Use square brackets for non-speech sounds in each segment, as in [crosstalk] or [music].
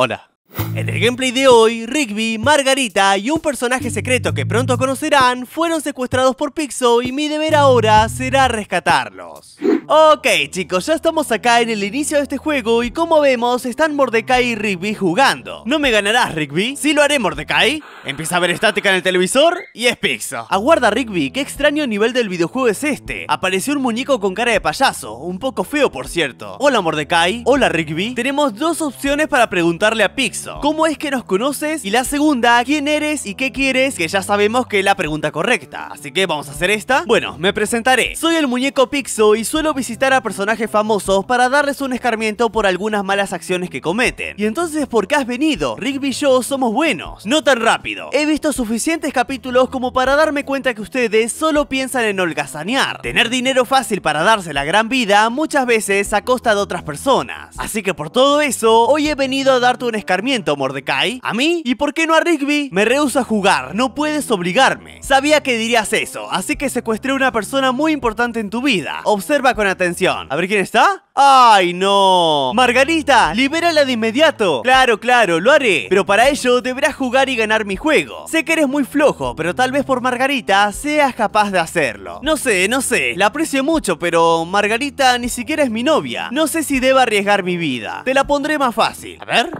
Hola, en el gameplay de hoy, Rigby, Margarita y un personaje secreto que pronto conocerán fueron secuestrados por Pixo y mi deber ahora será rescatarlos. Ok chicos, ya estamos acá en el inicio de este juego y como vemos están Mordecai y Rigby jugando. ¿No me ganarás Rigby? Sí lo haré Mordecai. Empieza a ver estática en el televisor y es Pixo. Aguarda Rigby, qué extraño nivel del videojuego es este. Apareció un muñeco con cara de payaso, un poco feo por cierto. Hola Mordecai, hola Rigby. Tenemos dos opciones para preguntarle a Pixo ¿cómo es que nos conoces? Y la segunda, ¿quién eres y qué quieres? Que ya sabemos que es la pregunta correcta, así que vamos a hacer esta. Bueno, me presentaré. Soy el muñeco Pixo y suelo visitar a personajes famosos para darles un escarmiento por algunas malas acciones que cometen. Y entonces, ¿por qué has venido? Rigby y yo somos buenos. No tan rápido. He visto suficientes capítulos como para darme cuenta que ustedes solo piensan en holgazanear. Tener dinero fácil para darse la gran vida muchas veces a costa de otras personas. Así que por todo eso, hoy he venido a darte un escarmiento Mordecai? ¿A mí? ¿Y por qué no a Rigby? Me rehúsa a jugar, no puedes obligarme. Sabía que dirías eso, así que secuestré a una persona muy importante en tu vida. Observa con atención. A ver quién está. ¡Ay, no! ¡Margarita! ¡Libérala de inmediato! Claro, claro, lo haré. Pero para ello deberás jugar y ganar mi juego. Sé que eres muy flojo, pero tal vez por Margarita seas capaz de hacerlo. No sé, no sé. La aprecio mucho, pero Margarita ni siquiera es mi novia. No sé si deba arriesgar mi vida. Te la pondré más fácil. A ver.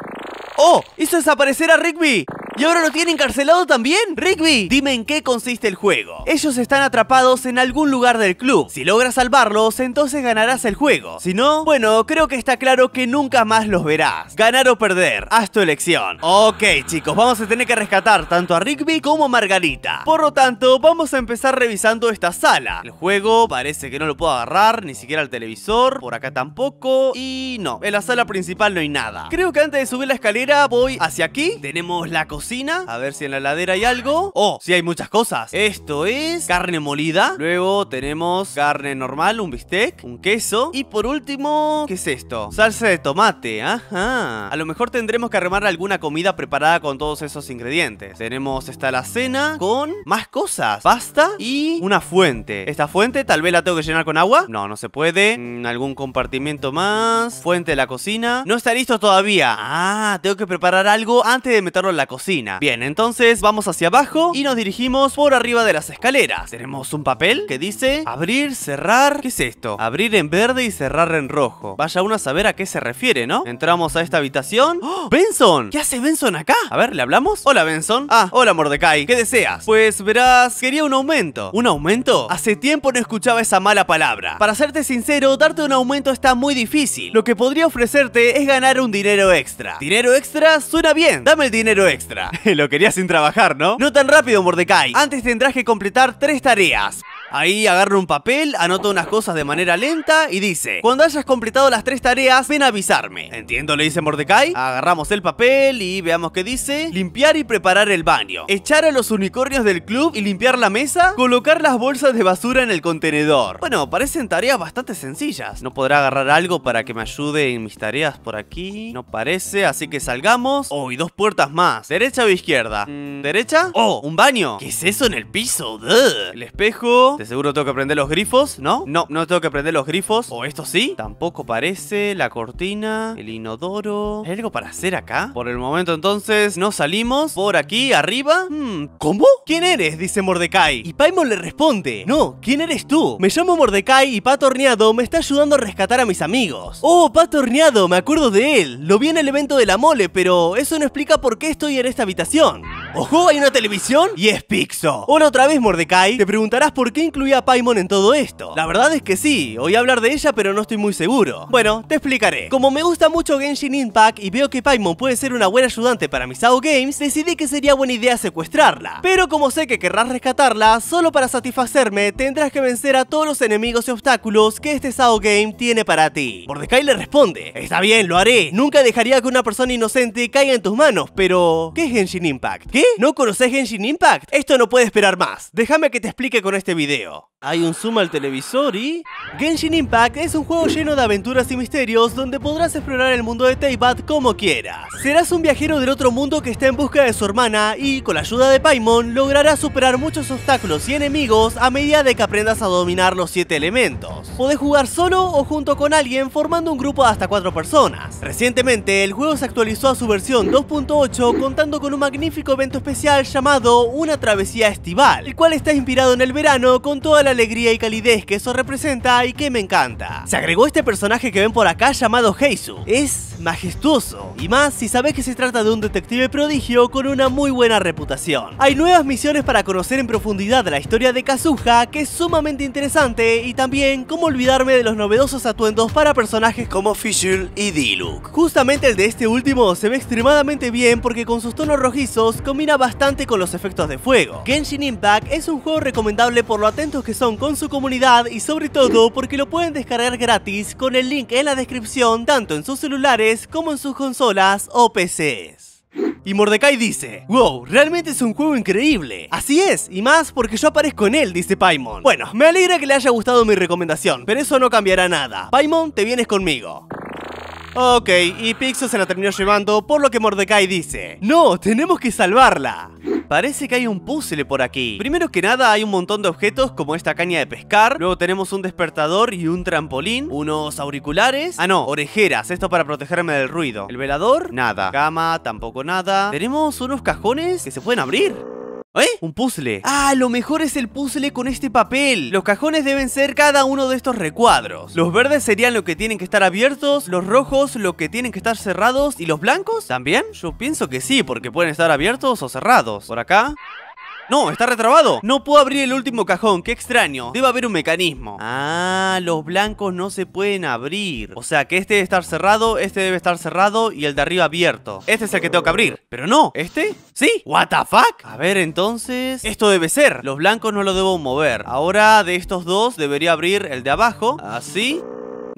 ¡Oh! ¡Hizo desaparecer a Rigby! Y ahora lo tiene encarcelado también. Rigby, dime en qué consiste el juego. Ellos están atrapados en algún lugar del club. Si logras salvarlos, entonces ganarás el juego. Si no, bueno, creo que está claro que nunca más los verás. Ganar o perder, haz tu elección. Ok, chicos, vamos a tener que rescatar tanto a Rigby como a Margarita. Por lo tanto, vamos a empezar revisando esta sala. El juego parece que no lo puedo agarrar, ni siquiera el televisor. Por acá tampoco. Y no, en la sala principal no hay nada. Creo que antes de subir la escalera voy hacia aquí. Tenemos la cocina a ver si en la ladera hay algo. Oh, si hay muchas cosas. Esto es carne molida. Luego tenemos carne normal, un bistec, un queso. Y por último, ¿qué es esto? Salsa de tomate. Ajá. A lo mejor tendremos que armar alguna comida preparada con todos esos ingredientes. Tenemos esta la cena con más cosas. Pasta y una fuente. Esta fuente tal vez la tengo que llenar con agua. No, no se puede. Mm, algún compartimiento más. Fuente de la cocina. No está listo todavía. Ah, tengo que preparar algo antes de meterlo en la cocina. Bien, entonces vamos hacia abajo y nos dirigimos por arriba de las escaleras. Tenemos un papel que dice abrir, cerrar... ¿Qué es esto? Abrir en verde y cerrar en rojo. Vaya uno a saber a qué se refiere, ¿no? Entramos a esta habitación. ¡Oh! ¡Benson! ¿Qué hace Benson acá? A ver, ¿le hablamos? Hola, Benson. Ah, hola, Mordecai. ¿Qué deseas? Pues verás, quería un aumento. ¿Un aumento? Hace tiempo no escuchaba esa mala palabra. Para serte sincero, darte un aumento está muy difícil. Lo que podría ofrecerte es ganar un dinero extra. ¿Dinero extra? Suena bien. Dame el dinero extra. [laughs] Lo quería sin trabajar, ¿no? No tan rápido, Mordecai. Antes tendrás que completar tres tareas. Ahí agarra un papel, anota unas cosas de manera lenta y dice Cuando hayas completado las tres tareas, ven a avisarme Entiendo, le dice Mordecai Agarramos el papel y veamos qué dice Limpiar y preparar el baño Echar a los unicornios del club y limpiar la mesa Colocar las bolsas de basura en el contenedor Bueno, parecen tareas bastante sencillas ¿No podrá agarrar algo para que me ayude en mis tareas por aquí? No parece, así que salgamos Oh, y dos puertas más ¿Derecha o izquierda? Mm, ¿Derecha? Oh, un baño ¿Qué es eso en el piso? El espejo de seguro tengo que prender los grifos, ¿no? No, no tengo que prender los grifos. ¿O esto sí? Tampoco parece. La cortina, el inodoro. ¿Hay algo para hacer acá? Por el momento entonces no salimos. Por aquí, arriba. Hmm, ¿Cómo? ¿Quién eres? Dice Mordecai. Y Paimon le responde. No, ¿quién eres tú? Me llamo Mordecai y Pato me está ayudando a rescatar a mis amigos. Oh, Pato me acuerdo de él. Lo vi en el evento de la mole, pero eso no explica por qué estoy en esta habitación. ¡Ojo! ¿Hay una televisión? Y es Pixo. Hola otra vez, Mordecai. Te preguntarás por qué incluía a Paimon en todo esto. La verdad es que sí, voy a hablar de ella, pero no estoy muy seguro. Bueno, te explicaré. Como me gusta mucho Genshin Impact y veo que Paimon puede ser una buena ayudante para mis Sao Games, decidí que sería buena idea secuestrarla. Pero como sé que querrás rescatarla, solo para satisfacerme tendrás que vencer a todos los enemigos y obstáculos que este Sao Game tiene para ti. Mordecai le responde, está bien, lo haré. Nunca dejaría que una persona inocente caiga en tus manos, pero... ¿Qué es Genshin Impact? ¿No conoces Genshin Impact? Esto no puede esperar más. Déjame que te explique con este video. Hay un zoom al televisor y... Genshin Impact es un juego lleno de aventuras y misterios donde podrás explorar el mundo de Teyvat como quieras. Serás un viajero del otro mundo que está en busca de su hermana y, con la ayuda de Paimon, lograrás superar muchos obstáculos y enemigos a medida de que aprendas a dominar los 7 elementos. Podés jugar solo o junto con alguien formando un grupo de hasta 4 personas. Recientemente, el juego se actualizó a su versión 2.8 contando con un magnífico especial llamado Una Travesía Estival, el cual está inspirado en el verano con toda la alegría y calidez que eso representa y que me encanta. Se agregó este personaje que ven por acá llamado Heisu. Es majestuoso, y más si sabes que se trata de un detective prodigio con una muy buena reputación. Hay nuevas misiones para conocer en profundidad la historia de Kazuha, que es sumamente interesante, y también cómo olvidarme de los novedosos atuendos para personajes como Fischl y Diluc. Justamente el de este último se ve extremadamente bien porque con sus tonos rojizos combina bastante con los efectos de fuego. Genshin Impact es un juego recomendable por lo atentos que son con su comunidad y sobre todo porque lo pueden descargar gratis con el link en la descripción tanto en sus celulares como en sus consolas o PCs. Y Mordecai dice, wow, realmente es un juego increíble. Así es, y más porque yo aparezco en él, dice Paimon. Bueno, me alegra que le haya gustado mi recomendación, pero eso no cambiará nada. Paimon, te vienes conmigo. Ok, y Pixo se la terminó llevando, por lo que Mordecai dice ¡No! ¡Tenemos que salvarla! Parece que hay un puzzle por aquí. Primero que nada hay un montón de objetos como esta caña de pescar. Luego tenemos un despertador y un trampolín. Unos auriculares. Ah, no, orejeras. Esto para protegerme del ruido. El velador, nada. Cama, tampoco nada. Tenemos unos cajones que se pueden abrir. ¿Eh? Un puzzle. Ah, lo mejor es el puzzle con este papel. Los cajones deben ser cada uno de estos recuadros. Los verdes serían lo que tienen que estar abiertos, los rojos lo que tienen que estar cerrados y los blancos también. Yo pienso que sí, porque pueden estar abiertos o cerrados. Por acá... No, está retrabado. No puedo abrir el último cajón, qué extraño. Debe haber un mecanismo. Ah, los blancos no se pueden abrir. O sea que este debe estar cerrado, este debe estar cerrado y el de arriba abierto. Este es el que tengo que abrir. Pero no, ¿este? ¿Sí? ¿What the fuck? A ver, entonces... Esto debe ser. Los blancos no lo debo mover. Ahora de estos dos debería abrir el de abajo. Así...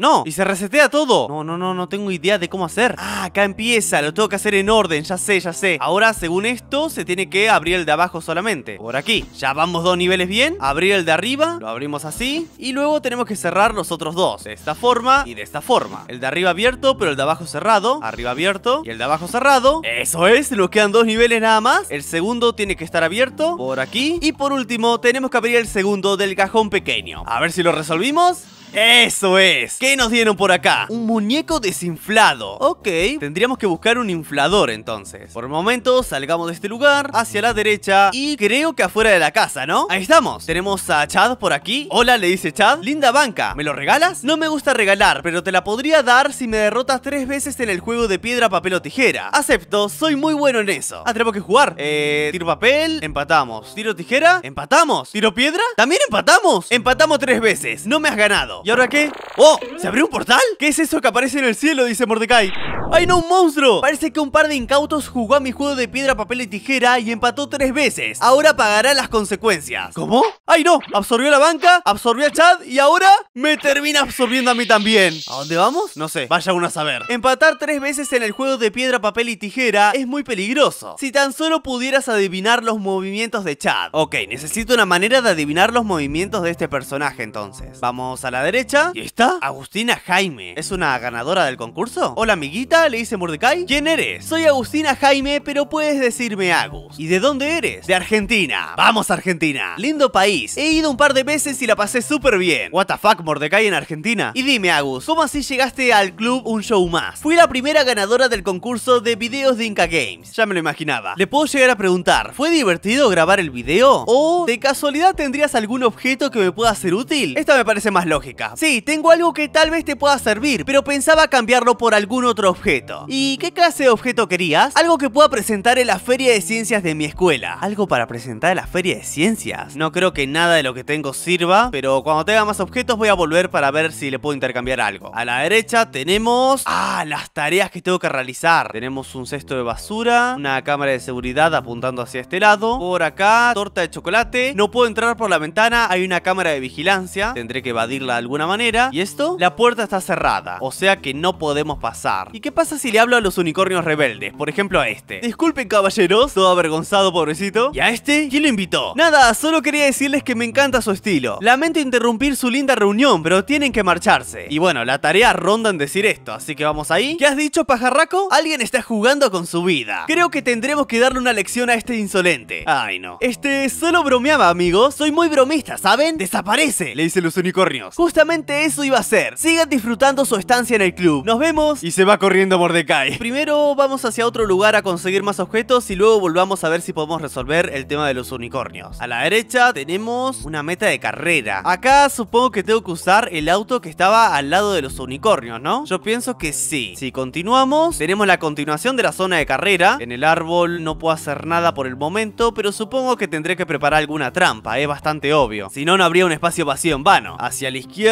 No, y se resetea todo No, no, no, no tengo idea de cómo hacer Ah, acá empieza, lo tengo que hacer en orden, ya sé, ya sé Ahora, según esto, se tiene que abrir el de abajo solamente Por aquí, ya vamos dos niveles bien Abrir el de arriba, lo abrimos así Y luego tenemos que cerrar los otros dos De esta forma y de esta forma El de arriba abierto, pero el de abajo cerrado Arriba abierto y el de abajo cerrado Eso es, nos quedan dos niveles nada más El segundo tiene que estar abierto por aquí Y por último, tenemos que abrir el segundo del cajón pequeño A ver si lo resolvimos ¡Eso es! ¿Qué nos dieron por acá? Un muñeco desinflado Ok, tendríamos que buscar un inflador entonces Por el momento salgamos de este lugar Hacia la derecha Y creo que afuera de la casa, ¿no? Ahí estamos Tenemos a Chad por aquí Hola, le dice Chad Linda banca, ¿me lo regalas? No me gusta regalar, pero te la podría dar si me derrotas tres veces en el juego de piedra, papel o tijera Acepto, soy muy bueno en eso Ah, tenemos que jugar Eh, tiro papel, empatamos Tiro tijera, empatamos Tiro piedra, también empatamos Empatamos tres veces, no me has ganado ¿Y ahora qué? ¡Oh! ¿Se abrió un portal? ¿Qué es eso que aparece en el cielo? Dice Mordecai ¡Ay no, un monstruo! Parece que un par de incautos jugó a mi juego de piedra, papel y tijera y empató tres veces Ahora pagará las consecuencias ¿Cómo? ¡Ay no! Absorbió la banca, absorbió a Chad y ahora me termina absorbiendo a mí también ¿A dónde vamos? No sé, vaya uno a saber Empatar tres veces en el juego de piedra, papel y tijera es muy peligroso Si tan solo pudieras adivinar los movimientos de Chad Ok, necesito una manera de adivinar los movimientos de este personaje entonces Vamos a la de y está Agustina Jaime. ¿Es una ganadora del concurso? Hola amiguita, le dice Mordecai. ¿Quién eres? Soy Agustina Jaime, pero puedes decirme Agus. ¿Y de dónde eres? De Argentina. Vamos Argentina. Lindo país. He ido un par de meses y la pasé súper bien. What the fuck, Mordecai en Argentina. Y dime Agus, ¿cómo así llegaste al club Un Show Más? Fui la primera ganadora del concurso de videos de Inca Games. Ya me lo imaginaba. Le puedo llegar a preguntar, ¿fue divertido grabar el video? ¿O de casualidad tendrías algún objeto que me pueda ser útil? Esta me parece más lógica. Sí, tengo algo que tal vez te pueda servir, pero pensaba cambiarlo por algún otro objeto. ¿Y qué clase de objeto querías? Algo que pueda presentar en la feria de ciencias de mi escuela. ¿Algo para presentar en la feria de ciencias? No creo que nada de lo que tengo sirva, pero cuando tenga más objetos voy a volver para ver si le puedo intercambiar algo. A la derecha tenemos... Ah, las tareas que tengo que realizar. Tenemos un cesto de basura, una cámara de seguridad apuntando hacia este lado. Por acá, torta de chocolate. No puedo entrar por la ventana, hay una cámara de vigilancia. Tendré que evadirla algún alguna manera. ¿Y esto? La puerta está cerrada, o sea que no podemos pasar. ¿Y qué pasa si le hablo a los unicornios rebeldes? Por ejemplo a este. Disculpen caballeros, todo avergonzado pobrecito. ¿Y a este? ¿Quién lo invitó? Nada, solo quería decirles que me encanta su estilo. Lamento interrumpir su linda reunión, pero tienen que marcharse. Y bueno, la tarea ronda en decir esto, así que vamos ahí. ¿Qué has dicho, pajarraco? Alguien está jugando con su vida. Creo que tendremos que darle una lección a este insolente. Ay, no. Este, solo bromeaba, amigo. Soy muy bromista, ¿saben? Desaparece, le dicen los unicornios. Justo eso iba a ser. Sigan disfrutando su estancia en el club. Nos vemos. Y se va corriendo por Mordecai. Primero vamos hacia otro lugar a conseguir más objetos y luego volvamos a ver si podemos resolver el tema de los unicornios. A la derecha tenemos una meta de carrera. Acá supongo que tengo que usar el auto que estaba al lado de los unicornios, ¿no? Yo pienso que sí. Si continuamos, tenemos la continuación de la zona de carrera. En el árbol no puedo hacer nada por el momento, pero supongo que tendré que preparar alguna trampa. Es bastante obvio. Si no, no habría un espacio vacío en vano. Hacia la izquierda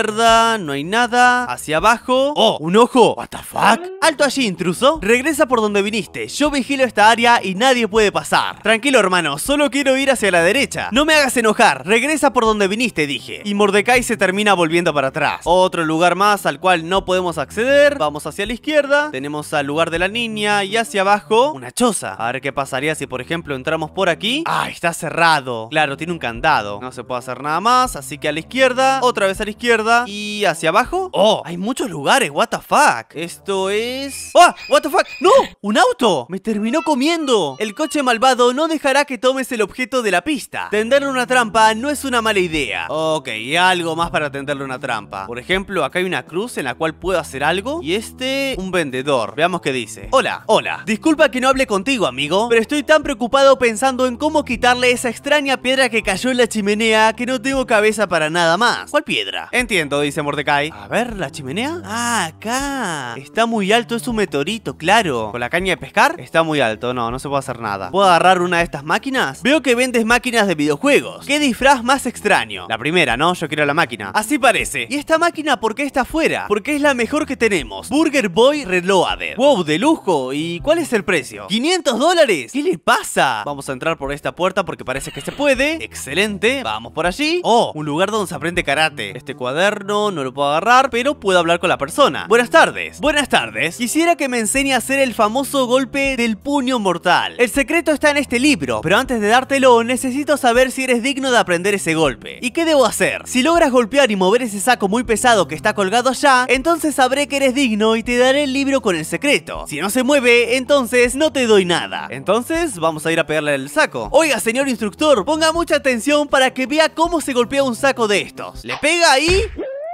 no hay nada. Hacia abajo. ¡Oh! ¡Un ojo! ¿What the fuck? Alto allí, intruso. Regresa por donde viniste. Yo vigilo esta área y nadie puede pasar. Tranquilo, hermano. Solo quiero ir hacia la derecha. No me hagas enojar. Regresa por donde viniste, dije. Y Mordecai se termina volviendo para atrás. Otro lugar más al cual no podemos acceder. Vamos hacia la izquierda. Tenemos al lugar de la niña y hacia abajo una choza. A ver qué pasaría si, por ejemplo, entramos por aquí. ¡Ah! Está cerrado. Claro, tiene un candado. No se puede hacer nada más. Así que a la izquierda. Otra vez a la izquierda y hacia abajo. Oh, hay muchos lugares, what the fuck. Esto es... ¡Oh! what the fuck. ¡No! ¡Un auto! ¡Me terminó comiendo! El coche malvado no dejará que tomes el objeto de la pista. Tenderle una trampa no es una mala idea. Ok, algo más para tenderle una trampa. Por ejemplo, acá hay una cruz en la cual puedo hacer algo. Y este, un vendedor. Veamos qué dice. Hola, hola. Disculpa que no hable contigo, amigo. Pero estoy tan preocupado pensando en cómo quitarle esa extraña piedra que cayó en la chimenea que no tengo cabeza para nada más. ¿Cuál piedra? entiendo, dice Mordecai. A ver, ¿la chimenea? Ah, acá. Está muy alto, es un meteorito, claro. ¿Con la caña de pescar? Está muy alto, no, no se puede hacer nada. ¿Puedo agarrar una de estas máquinas? Veo que vendes máquinas de videojuegos. ¿Qué disfraz más extraño? La primera, ¿no? Yo quiero la máquina. Así parece. ¿Y esta máquina por qué está afuera? Porque es la mejor que tenemos. Burger Boy Reloaded. Wow, de lujo. ¿Y cuál es el precio? ¡500 dólares! ¿Qué le pasa? Vamos a entrar por esta puerta porque parece que se puede. Excelente. Vamos por allí. Oh, un lugar donde se aprende karate. Este cuadro no lo puedo agarrar, pero puedo hablar con la persona. Buenas tardes. Buenas tardes. Quisiera que me enseñe a hacer el famoso golpe del puño mortal. El secreto está en este libro, pero antes de dártelo, necesito saber si eres digno de aprender ese golpe. ¿Y qué debo hacer? Si logras golpear y mover ese saco muy pesado que está colgado allá, entonces sabré que eres digno y te daré el libro con el secreto. Si no se mueve, entonces no te doy nada. Entonces, vamos a ir a pegarle el saco. Oiga, señor instructor, ponga mucha atención para que vea cómo se golpea un saco de estos. Le pega ahí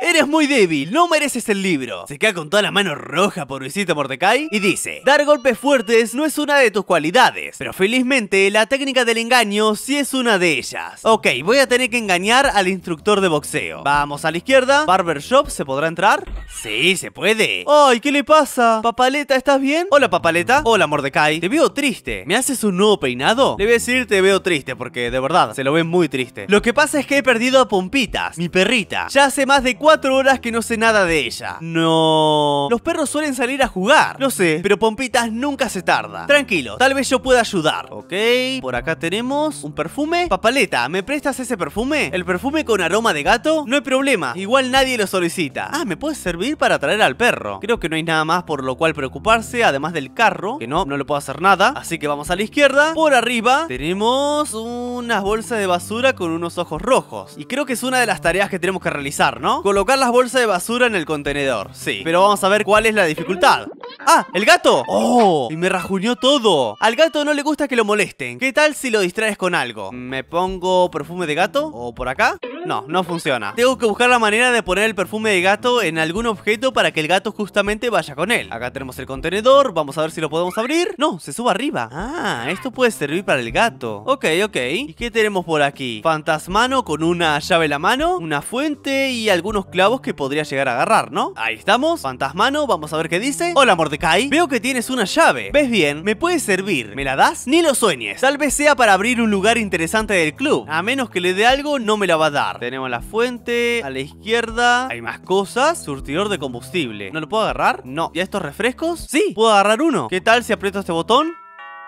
Eres muy débil, no mereces el libro. Se queda con toda la mano roja por visita Mordecai y dice, dar golpes fuertes no es una de tus cualidades, pero felizmente la técnica del engaño sí es una de ellas. Ok, voy a tener que engañar al instructor de boxeo. Vamos a la izquierda, Barber Shop, ¿se podrá entrar? Sí, se puede. Ay, ¿qué le pasa? Papaleta, ¿estás bien? Hola papaleta, hola Mordecai, te veo triste. ¿Me haces un nuevo peinado? Le voy a decir te veo triste porque de verdad se lo ve muy triste. Lo que pasa es que he perdido a Pompitas, mi perrita. Ya hace más de cuatro horas que no sé nada de ella. No... Los perros suelen salir a jugar. No sé, pero Pompitas nunca se tarda. Tranquilo, tal vez yo pueda ayudar. Ok, por acá tenemos un perfume. Papaleta, ¿me prestas ese perfume? ¿El perfume con aroma de gato? No hay problema, igual nadie lo solicita. Ah, ¿me puede servir para traer al perro? Creo que no hay nada más por lo cual preocuparse, además del carro, que no, no le puedo hacer nada. Así que vamos a la izquierda. Por arriba tenemos unas bolsas de basura con unos ojos rojos. Y creo que es una de las tareas que tenemos que realizar, ¿no? colocar las bolsas de basura en el contenedor, sí. Pero vamos a ver cuál es la dificultad. ¡Ah! ¡El gato! ¡Oh! Y me rajuñó todo. Al gato no le gusta que lo molesten. ¿Qué tal si lo distraes con algo? ¿Me pongo perfume de gato? ¿O por acá? No, no funciona. Tengo que buscar la manera de poner el perfume de gato en algún objeto para que el gato justamente vaya con él. Acá tenemos el contenedor, vamos a ver si lo podemos abrir. No, se sube arriba. Ah, esto puede servir para el gato. Ok, ok. ¿Y qué tenemos por aquí? Fantasmano con una llave en la mano, una fuente y algunos clavos que podría llegar a agarrar, ¿no? Ahí estamos, fantasmano, vamos a ver qué dice Hola Mordecai, veo que tienes una llave ¿Ves bien? ¿Me puede servir? ¿Me la das? Ni lo sueñes, tal vez sea para abrir un lugar interesante del club A menos que le dé algo, no me la va a dar Tenemos la fuente, a la izquierda Hay más cosas, surtidor de combustible ¿No lo puedo agarrar? No ¿Y estos refrescos? Sí, puedo agarrar uno ¿Qué tal si aprieto este botón?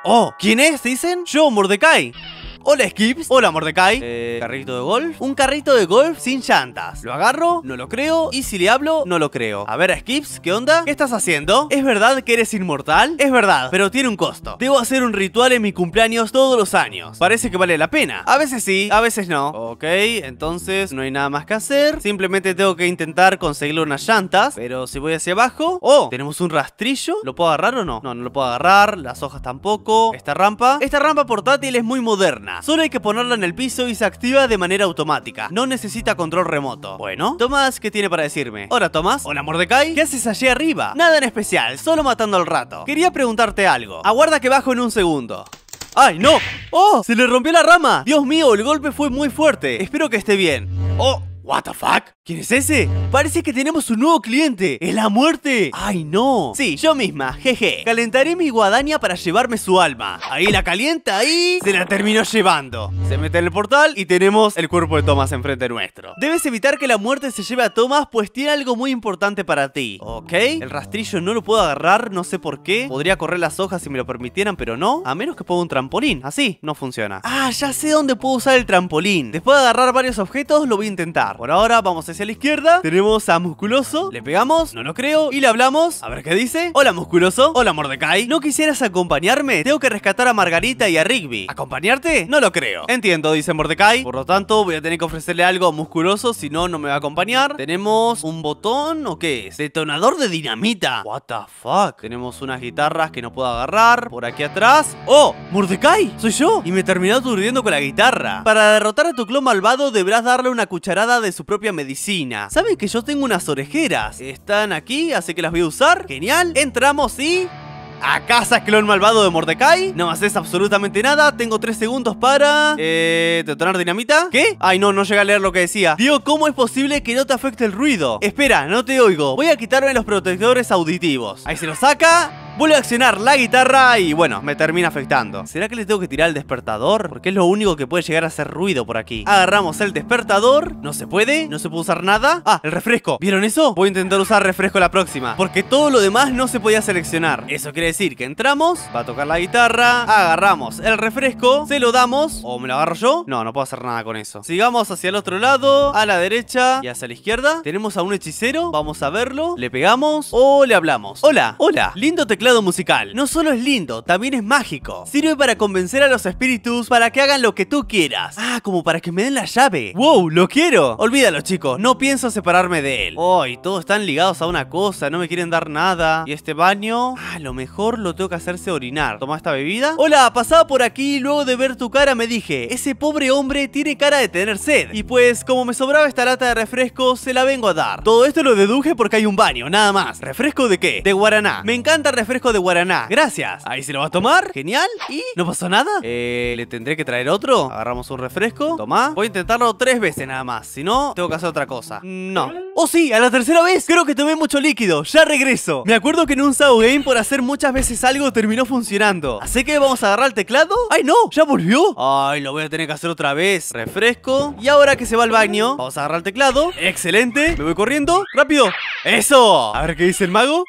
Oh, ¿quién es? Dicen Yo, Mordecai Hola Skips, hola Mordecai eh, Carrito de golf Un carrito de golf sin llantas Lo agarro, no lo creo Y si le hablo, no lo creo A ver Skips, ¿qué onda? ¿Qué estás haciendo? ¿Es verdad que eres inmortal? Es verdad, pero tiene un costo Debo hacer un ritual en mi cumpleaños todos los años Parece que vale la pena A veces sí, a veces no Ok, entonces no hay nada más que hacer Simplemente tengo que intentar conseguirle unas llantas Pero si voy hacia abajo ¡Oh! Tenemos un rastrillo ¿Lo puedo agarrar o no? No, no lo puedo agarrar Las hojas tampoco Esta rampa Esta rampa portátil es muy moderna Solo hay que ponerla en el piso y se activa de manera automática. No necesita control remoto. Bueno, Tomás, ¿qué tiene para decirme? Hola, Tomás. Hola, Mordecai. ¿Qué haces allí arriba? Nada en especial, solo matando al rato. Quería preguntarte algo. Aguarda que bajo en un segundo. ¡Ay, no! ¡Oh! ¡Se le rompió la rama! Dios mío, el golpe fue muy fuerte. Espero que esté bien. ¡Oh! ¿What the fuck? ¿Quién es ese? Parece que tenemos un nuevo cliente. ¡Es la muerte! ¡Ay, no! Sí, yo misma, jeje. Calentaré mi guadaña para llevarme su alma. Ahí la calienta y... Se la terminó llevando. Se mete en el portal y tenemos el cuerpo de Thomas enfrente nuestro. Debes evitar que la muerte se lleve a Thomas, pues tiene algo muy importante para ti. ¿Ok? El rastrillo no lo puedo agarrar, no sé por qué. Podría correr las hojas si me lo permitieran, pero no. A menos que ponga un trampolín. Así, no funciona. Ah, ya sé dónde puedo usar el trampolín. Después de agarrar varios objetos, lo voy a intentar. Por ahora, vamos a hacia la izquierda. Tenemos a Musculoso. Le pegamos, no lo creo. Y le hablamos. A ver qué dice. Hola, Musculoso. Hola, Mordecai. ¿No quisieras acompañarme? Tengo que rescatar a Margarita y a Rigby. ¿Acompañarte? No lo creo. Entiendo, dice Mordecai. Por lo tanto, voy a tener que ofrecerle algo a Musculoso. Si no, no me va a acompañar. Tenemos un botón o qué es? Detonador de dinamita. What the fuck. Tenemos unas guitarras que no puedo agarrar. Por aquí atrás. ¡Oh! ¡Mordecai! ¡Soy yo! Y me he aturdiendo con la guitarra. Para derrotar a tu clon malvado, deberás darle una cucharada de su propia medicina sabes que yo tengo unas orejeras? Están aquí, así que las voy a usar. Genial. Entramos y... ¿A casa clon malvado de Mordecai? No haces absolutamente nada. Tengo tres segundos para... Eh... Detonar dinamita. ¿Qué? Ay, no, no llega a leer lo que decía. Digo, ¿cómo es posible que no te afecte el ruido? Espera, no te oigo. Voy a quitarme los protectores auditivos. Ahí se los saca. Vuelve a accionar la guitarra y bueno, me termina afectando. ¿Será que le tengo que tirar el despertador? Porque es lo único que puede llegar a hacer ruido por aquí. Agarramos el despertador. No se puede. No se puede usar nada. Ah, el refresco. ¿Vieron eso? Voy a intentar usar refresco la próxima. Porque todo lo demás no se podía seleccionar. Eso quiere decir que entramos. Va a tocar la guitarra. Agarramos el refresco. Se lo damos. ¿O me lo agarro yo? No, no puedo hacer nada con eso. Sigamos hacia el otro lado. A la derecha y hacia la izquierda. Tenemos a un hechicero. Vamos a verlo. Le pegamos o le hablamos. Hola. Hola. Lindo teclado musical. No solo es lindo, también es mágico. Sirve para convencer a los espíritus para que hagan lo que tú quieras. Ah, como para que me den la llave. ¡Wow! ¡Lo quiero! Olvídalo, chicos. No pienso separarme de él. Oh, y todos están ligados a una cosa. No me quieren dar nada. ¿Y este baño? a ah, lo mejor lo tengo que hacerse orinar. Toma esta bebida. Hola, pasaba por aquí luego de ver tu cara me dije, ese pobre hombre tiene cara de tener sed. Y pues, como me sobraba esta lata de refresco, se la vengo a dar. Todo esto lo deduje porque hay un baño, nada más. ¿Refresco de qué? De guaraná. Me encanta refresco de guaraná. Gracias. Ahí se lo va a tomar. Genial. ¿Y? ¿No pasó nada? Eh, ¿le tendré que traer otro? Agarramos un refresco. toma, Voy a intentarlo tres veces nada más. Si no, tengo que hacer otra cosa. Mm, no. ¡Oh, sí! A la tercera vez creo que tomé mucho líquido. Ya regreso. Me acuerdo que en un Sao Game por hacer muchas veces algo terminó funcionando. Así que vamos a agarrar el teclado. ¡Ay, no! ¿Ya volvió? Ay, lo voy a tener que hacer otra vez. Refresco. Y ahora que se va al baño, vamos a agarrar el teclado. Excelente. Me voy corriendo. ¡Rápido! ¡Eso! A ver qué dice el mago.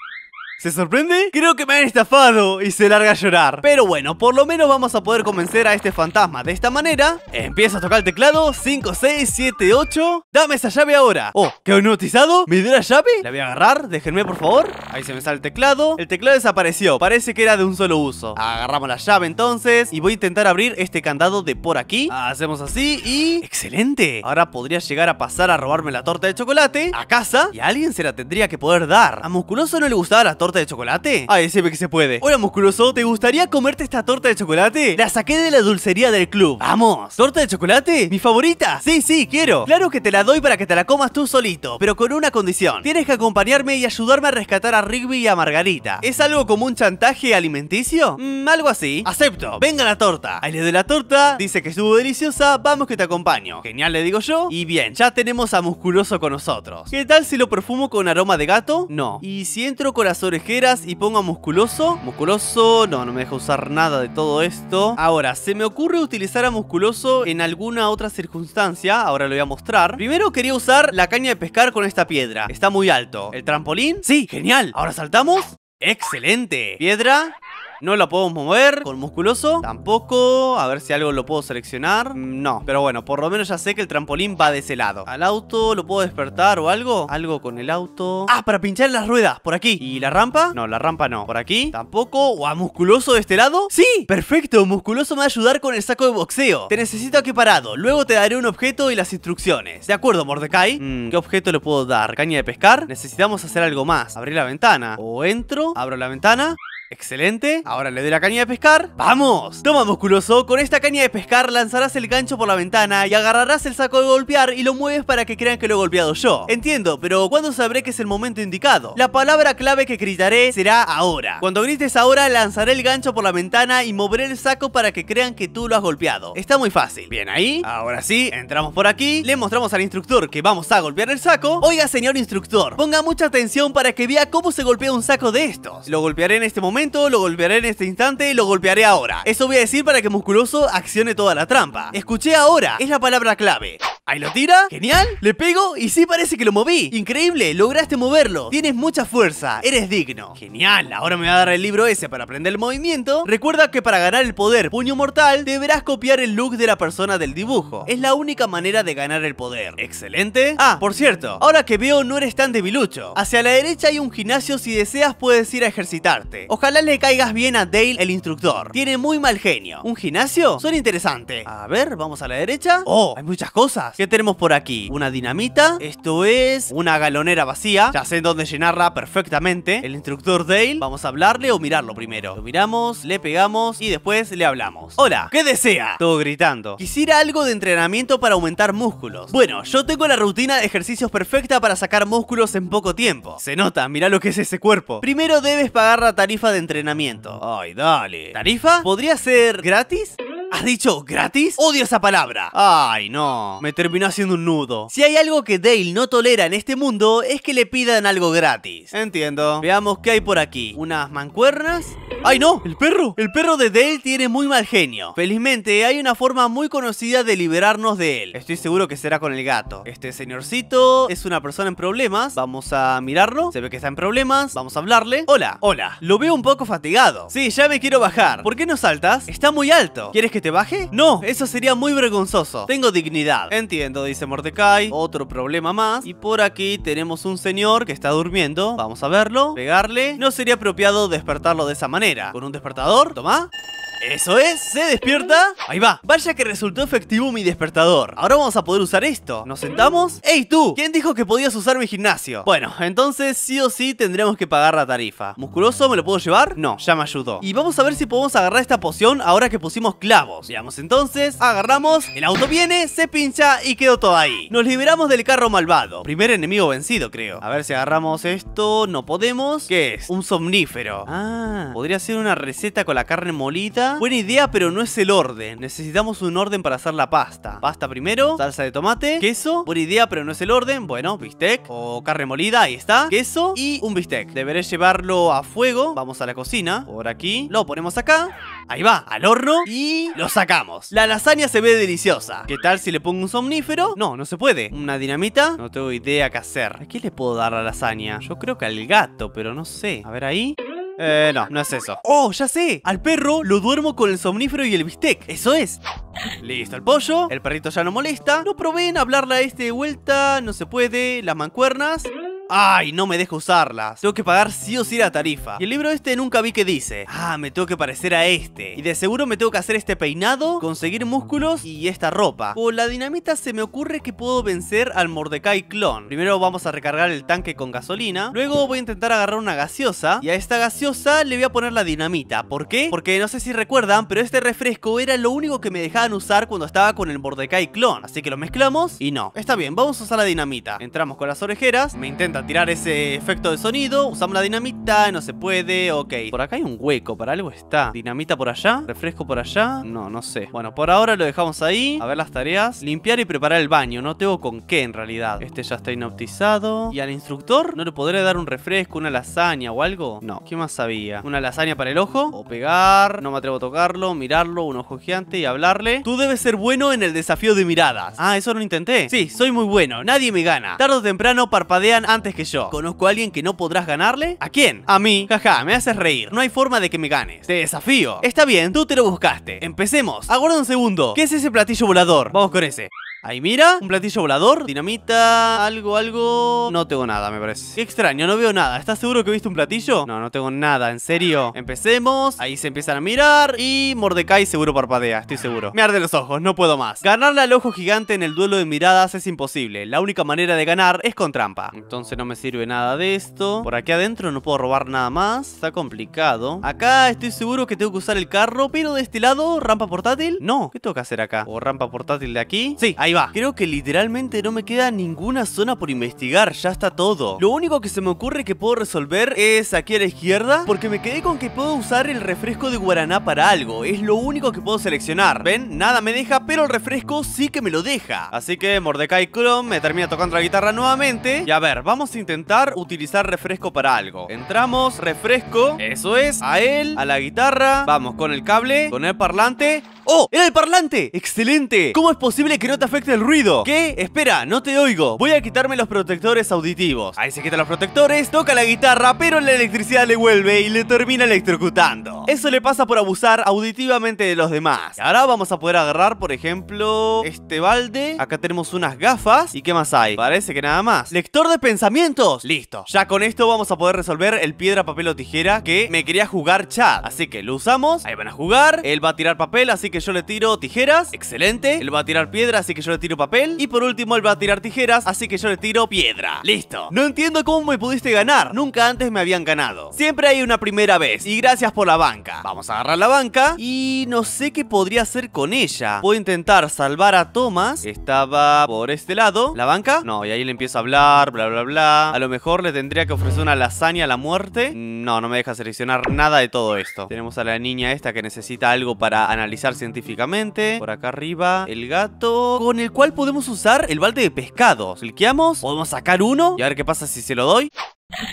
¿Se sorprende? Creo que me han estafado y se larga a llorar Pero bueno, por lo menos vamos a poder convencer a este fantasma De esta manera, empieza a tocar el teclado 5, 6, 7, 8 Dame esa llave ahora Oh, ¿quedó hipnotizado? ¿Me dio la llave? La voy a agarrar, déjenme por favor Ahí se me sale el teclado El teclado desapareció, parece que era de un solo uso Agarramos la llave entonces Y voy a intentar abrir este candado de por aquí Hacemos así y... ¡Excelente! Ahora podría llegar a pasar a robarme la torta de chocolate A casa Y a alguien se la tendría que poder dar A Musculoso no le gustaba la torta torta de chocolate? se ve que se puede Hola musculoso, ¿te gustaría comerte esta torta de chocolate? La saqué de la dulcería del club ¡Vamos! ¿Torta de chocolate? ¿Mi favorita? Sí, sí, quiero Claro que te la doy para que te la comas tú solito Pero con una condición Tienes que acompañarme y ayudarme a rescatar a Rigby y a Margarita ¿Es algo como un chantaje alimenticio? Mmm, algo así Acepto, venga la torta Ahí le doy la torta, dice que estuvo deliciosa Vamos que te acompaño Genial le digo yo Y bien, ya tenemos a musculoso con nosotros ¿Qué tal si lo perfumo con aroma de gato? No ¿Y si entro corazones orejeras y ponga musculoso. Musculoso, no, no me deja usar nada de todo esto. Ahora, se me ocurre utilizar a musculoso en alguna otra circunstancia. Ahora lo voy a mostrar. Primero quería usar la caña de pescar con esta piedra. Está muy alto. ¿El trampolín? Sí, genial. Ahora saltamos. ¡Excelente! Piedra, no lo podemos mover con musculoso. Tampoco. A ver si algo lo puedo seleccionar. Mm, no. Pero bueno, por lo menos ya sé que el trampolín va de ese lado. Al auto lo puedo despertar o algo. Algo con el auto. Ah, para pinchar las ruedas. Por aquí. ¿Y la rampa? No, la rampa no. Por aquí. Tampoco. ¿O a musculoso de este lado? Sí. Perfecto. Musculoso me va a ayudar con el saco de boxeo. Te necesito aquí parado. Luego te daré un objeto y las instrucciones. De acuerdo, Mordecai. Mm, ¿Qué objeto le puedo dar? ¿Caña de pescar? Necesitamos hacer algo más. Abrir la ventana. O entro. Abro la ventana. Excelente, ahora le doy la caña de pescar ¡Vamos! Toma musculoso, con esta caña de pescar lanzarás el gancho por la ventana Y agarrarás el saco de golpear y lo mueves para que crean que lo he golpeado yo Entiendo, pero ¿cuándo sabré que es el momento indicado? La palabra clave que gritaré será ahora Cuando grites ahora lanzaré el gancho por la ventana y moveré el saco para que crean que tú lo has golpeado Está muy fácil Bien ahí, ahora sí, entramos por aquí Le mostramos al instructor que vamos a golpear el saco Oiga señor instructor, ponga mucha atención para que vea cómo se golpea un saco de estos Lo golpearé en este momento lo golpearé en este instante, y lo golpearé ahora. Eso voy a decir para que Musculoso accione toda la trampa. Escuché ahora, es la palabra clave. Ahí lo tira, genial, le pego y sí parece que lo moví Increíble, lograste moverlo, tienes mucha fuerza, eres digno Genial, ahora me va a dar el libro ese para aprender el movimiento Recuerda que para ganar el poder puño mortal deberás copiar el look de la persona del dibujo Es la única manera de ganar el poder Excelente Ah, por cierto, ahora que veo no eres tan debilucho Hacia la derecha hay un gimnasio si deseas puedes ir a ejercitarte Ojalá Ojalá le caigas bien a Dale, el instructor. Tiene muy mal genio. ¿Un gimnasio? Suena interesante. A ver, vamos a la derecha. Oh, hay muchas cosas. ¿Qué tenemos por aquí? Una dinamita. Esto es una galonera vacía. Ya sé dónde llenarla perfectamente. El instructor Dale. Vamos a hablarle o mirarlo primero. Lo miramos, le pegamos y después le hablamos. Hola, ¿qué desea? Todo gritando. Quisiera algo de entrenamiento para aumentar músculos. Bueno, yo tengo la rutina de ejercicios perfecta para sacar músculos en poco tiempo. Se nota, mira lo que es ese cuerpo. Primero debes pagar la tarifa de entrenamiento. Ay, dale. ¿Tarifa? ¿Podría ser gratis? ¿Has dicho gratis? Odio esa palabra. Ay, no. Me terminó haciendo un nudo. Si hay algo que Dale no tolera en este mundo, es que le pidan algo gratis. Entiendo. Veamos qué hay por aquí. ¿Unas mancuernas? ¡Ay, no! ¡El perro! El perro de Dale tiene muy mal genio. Felizmente, hay una forma muy conocida de liberarnos de él. Estoy seguro que será con el gato. Este señorcito es una persona en problemas. Vamos a mirarlo. Se ve que está en problemas. Vamos a hablarle. Hola, hola. Lo veo un poco fatigado. Sí, ya me quiero bajar. ¿Por qué no saltas? Está muy alto. ¿Quieres que te baje? No, eso sería muy vergonzoso. Tengo dignidad. Entiendo, dice Mordecai. Otro problema más. Y por aquí tenemos un señor que está durmiendo. Vamos a verlo. Pegarle. No sería apropiado despertarlo de esa manera. Con un despertador. Toma. Eso es, se despierta Ahí va, vaya que resultó efectivo mi despertador Ahora vamos a poder usar esto ¿Nos sentamos? ¡Ey tú! ¿Quién dijo que podías usar mi gimnasio? Bueno, entonces sí o sí tendremos que pagar la tarifa ¿Musculoso me lo puedo llevar? No, ya me ayudó Y vamos a ver si podemos agarrar esta poción ahora que pusimos clavos Veamos entonces, agarramos El auto viene, se pincha y quedó todo ahí Nos liberamos del carro malvado Primer enemigo vencido creo A ver si agarramos esto, no podemos ¿Qué es? Un somnífero Ah, podría ser una receta con la carne molita Buena idea, pero no es el orden. Necesitamos un orden para hacer la pasta. Pasta primero, salsa de tomate, queso. Buena idea, pero no es el orden. Bueno, bistec o carne molida, ahí está. Queso y un bistec. Deberé llevarlo a fuego. Vamos a la cocina. Por aquí. Lo ponemos acá. Ahí va, al horno y lo sacamos. La lasaña se ve deliciosa. ¿Qué tal si le pongo un somnífero? No, no se puede. ¿Una dinamita? No tengo idea qué hacer. ¿A qué le puedo dar la lasaña? Yo creo que al gato, pero no sé. A ver ahí. Eh, no, no es eso. ¡Oh, ya sé! Al perro lo duermo con el somnífero y el bistec. Eso es. Listo el pollo. El perrito ya no molesta. No proveen hablarla a este de vuelta. No se puede. Las mancuernas. ¡Ay, no me dejo usarlas! Tengo que pagar sí o sí la tarifa. Y el libro este nunca vi que dice. Ah, me tengo que parecer a este. Y de seguro me tengo que hacer este peinado, conseguir músculos y esta ropa. O la dinamita se me ocurre que puedo vencer al Mordecai clon. Primero vamos a recargar el tanque con gasolina. Luego voy a intentar agarrar una gaseosa. Y a esta gaseosa le voy a poner la dinamita. ¿Por qué? Porque no sé si recuerdan, pero este refresco era lo único que me dejaban usar cuando estaba con el Mordecai clon. Así que lo mezclamos y no. Está bien, vamos a usar la dinamita. Entramos con las orejeras. Me intenta tirar ese efecto de sonido. Usamos la dinamita, no se puede, ok. Por acá hay un hueco, para algo está. Dinamita por allá, refresco por allá, no, no sé. Bueno, por ahora lo dejamos ahí. A ver las tareas. Limpiar y preparar el baño, no tengo con qué en realidad. Este ya está inoptizado ¿Y al instructor? ¿No le podré dar un refresco, una lasaña o algo? No, ¿qué más sabía? ¿Una lasaña para el ojo? O pegar, no me atrevo a tocarlo, mirarlo, un ojo gigante y hablarle. Tú debes ser bueno en el desafío de miradas. Ah, eso lo intenté. Sí, soy muy bueno, nadie me gana. Tarde o temprano parpadean antes que yo. ¿Conozco a alguien que no podrás ganarle? ¿A quién? A mí. Jaja, me haces reír. No hay forma de que me ganes. Te desafío. Está bien, tú te lo buscaste. Empecemos. Aguarda un segundo. ¿Qué es ese platillo volador? Vamos con ese. Ahí mira, un platillo volador, dinamita, algo, algo... No tengo nada, me parece. Qué extraño, no veo nada. ¿Estás seguro que viste un platillo? No, no tengo nada, en serio. Empecemos, ahí se empiezan a mirar y Mordecai seguro parpadea, estoy seguro. Me arden los ojos, no puedo más. Ganarle al ojo gigante en el duelo de miradas es imposible. La única manera de ganar es con trampa. Entonces no me sirve nada de esto. Por aquí adentro no puedo robar nada más. Está complicado. Acá estoy seguro que tengo que usar el carro, pero de este lado, rampa portátil. No, ¿qué tengo que hacer acá? ¿O rampa portátil de aquí? Sí, ahí va. Creo que literalmente no me queda ninguna zona por investigar, ya está todo. Lo único que se me ocurre que puedo resolver es aquí a la izquierda, porque me quedé con que puedo usar el refresco de guaraná para algo. Es lo único que puedo seleccionar. ¿Ven? Nada me deja, pero el refresco sí que me lo deja. Así que Mordecai Chrome me termina tocando la guitarra nuevamente. Y a ver, vamos a intentar utilizar refresco para algo. Entramos, refresco, eso es, a él, a la guitarra, vamos con el cable, con el parlante. ¡Oh! ¡Era el parlante! ¡Excelente! ¿Cómo es posible que no te afecte el ruido. ¿Qué? Espera, no te oigo. Voy a quitarme los protectores auditivos. Ahí se quitan los protectores, toca la guitarra, pero la electricidad le vuelve y le termina electrocutando. Eso le pasa por abusar auditivamente de los demás. ahora vamos a poder agarrar, por ejemplo, este balde. Acá tenemos unas gafas. ¿Y qué más hay? Parece que nada más. Lector de pensamientos. Listo. Ya con esto vamos a poder resolver el piedra, papel o tijera que me quería jugar chat Así que lo usamos. Ahí van a jugar. Él va a tirar papel, así que yo le tiro tijeras. Excelente. Él va a tirar piedra, así que yo yo le tiro papel. Y por último él va a tirar tijeras, así que yo le tiro piedra. Listo. No entiendo cómo me pudiste ganar. Nunca antes me habían ganado. Siempre hay una primera vez. Y gracias por la banca. Vamos a agarrar la banca. Y no sé qué podría hacer con ella. Voy a intentar salvar a Thomas. Estaba por este lado. ¿La banca? No, y ahí le empiezo a hablar, bla, bla, bla. A lo mejor le tendría que ofrecer una lasaña a la muerte. No, no me deja seleccionar nada de todo esto. Tenemos a la niña esta que necesita algo para analizar científicamente. Por acá arriba, el gato. Con en el cual podemos usar el balde de pescado. Cliqueamos, podemos sacar uno y a ver qué pasa si se lo doy.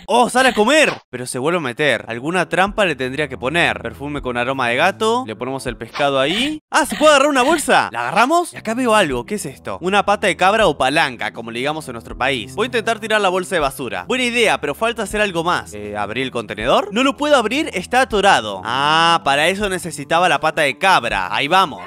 ¡Oh, sale a comer! Pero se vuelve a meter Alguna trampa le tendría que poner Perfume con aroma de gato Le ponemos el pescado ahí ¡Ah, se puede agarrar una bolsa! ¿La agarramos? Y acá veo algo ¿Qué es esto? Una pata de cabra o palanca Como le digamos en nuestro país Voy a intentar tirar la bolsa de basura Buena idea, pero falta hacer algo más eh, ¿Abrir el contenedor? No lo puedo abrir, está atorado Ah, para eso necesitaba la pata de cabra Ahí vamos